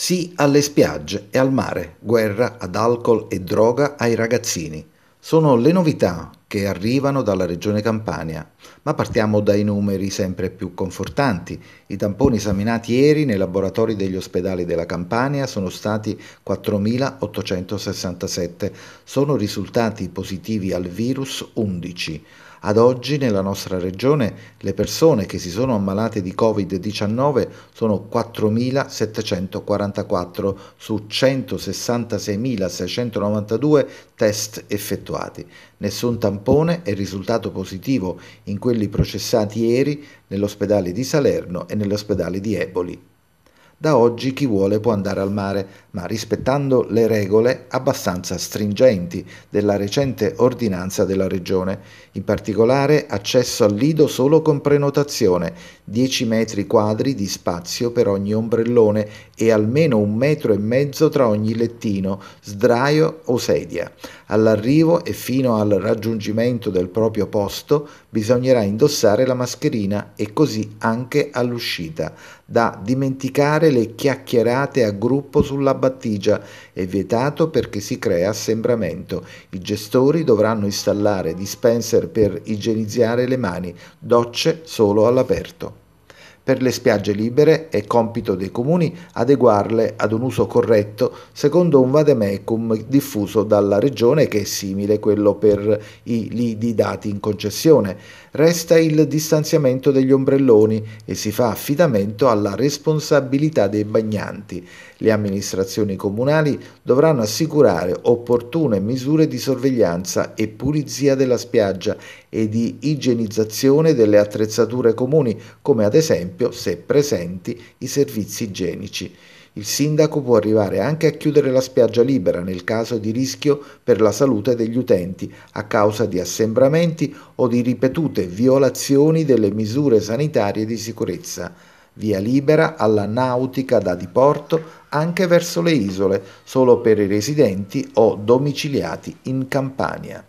Sì alle spiagge e al mare, guerra ad alcol e droga ai ragazzini. Sono le novità che arrivano dalla regione Campania, ma partiamo dai numeri sempre più confortanti. I tamponi esaminati ieri nei laboratori degli ospedali della Campania sono stati 4.867, sono risultati positivi al virus 11. Ad oggi nella nostra regione le persone che si sono ammalate di Covid-19 sono 4.744 su 166.692 test effettuati. Nessun tampone è risultato positivo in quelli processati ieri nell'ospedale di Salerno e nell'ospedale di Eboli. Da oggi chi vuole può andare al mare, ma rispettando le regole abbastanza stringenti della recente ordinanza della Regione, in particolare accesso al lido solo con prenotazione, 10 metri quadri di spazio per ogni ombrellone e almeno un metro e mezzo tra ogni lettino, sdraio o sedia. All'arrivo e fino al raggiungimento del proprio posto bisognerà indossare la mascherina e così anche all'uscita, da dimenticare fare le chiacchierate a gruppo sulla battigia, è vietato perché si crea assembramento. I gestori dovranno installare dispenser per igienizzare le mani, docce solo all'aperto. Per le spiagge libere è compito dei comuni adeguarle ad un uso corretto secondo un vademecum diffuso dalla regione che è simile a quello per i lidi dati in concessione. Resta il distanziamento degli ombrelloni e si fa affidamento alla responsabilità dei bagnanti. Le amministrazioni comunali dovranno assicurare opportune misure di sorveglianza e pulizia della spiaggia e di igienizzazione delle attrezzature comuni, come ad esempio esempio se presenti i servizi igienici. Il sindaco può arrivare anche a chiudere la spiaggia libera nel caso di rischio per la salute degli utenti a causa di assembramenti o di ripetute violazioni delle misure sanitarie di sicurezza. Via libera alla nautica da diporto anche verso le isole, solo per i residenti o domiciliati in Campania.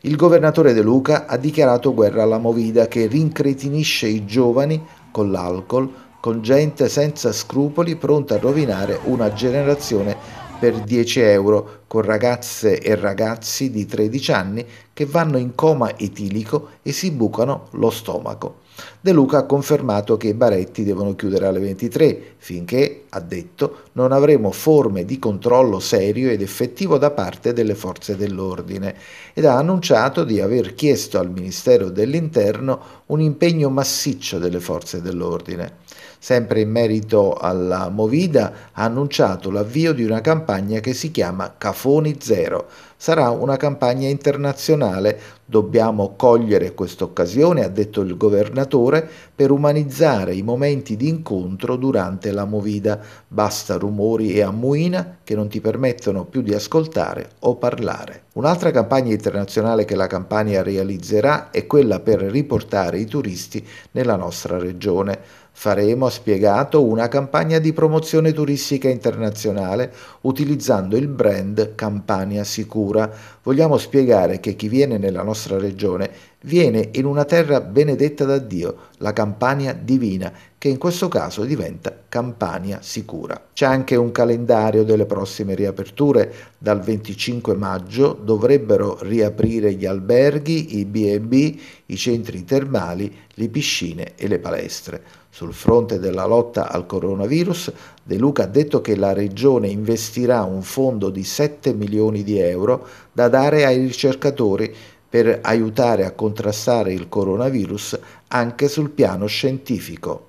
Il governatore De Luca ha dichiarato guerra alla Movida che rincretinisce i giovani con l'alcol, con gente senza scrupoli pronta a rovinare una generazione per 10 euro, con ragazze e ragazzi di 13 anni che vanno in coma etilico e si bucano lo stomaco. De Luca ha confermato che i baretti devono chiudere alle 23 finché, ha detto, non avremo forme di controllo serio ed effettivo da parte delle forze dell'ordine ed ha annunciato di aver chiesto al Ministero dell'Interno un impegno massiccio delle forze dell'ordine. Sempre in merito alla Movida ha annunciato l'avvio di una campagna che si chiama Cafoni Zero. Sarà una campagna internazionale, dobbiamo cogliere questa occasione, ha detto il governatore allenatore per umanizzare i momenti di incontro durante la movida. Basta rumori e ammuina che non ti permettono più di ascoltare o parlare. Un'altra campagna internazionale che la Campania realizzerà è quella per riportare i turisti nella nostra regione. Faremo, ha spiegato, una campagna di promozione turistica internazionale utilizzando il brand Campania Sicura. Vogliamo spiegare che chi viene nella nostra regione viene in una terra benedetta da Dio, la Campania divina, che in questo caso diventa Campania Sicura. C'è anche un calendario delle prossime riaperture. Dal 25 maggio dovrebbero riaprire gli alberghi, i B&B, i centri termali, le piscine e le palestre. Sul fronte della lotta al coronavirus, De Luca ha detto che la Regione investirà un fondo di 7 milioni di euro da dare ai ricercatori per aiutare a contrastare il coronavirus anche sul piano scientifico.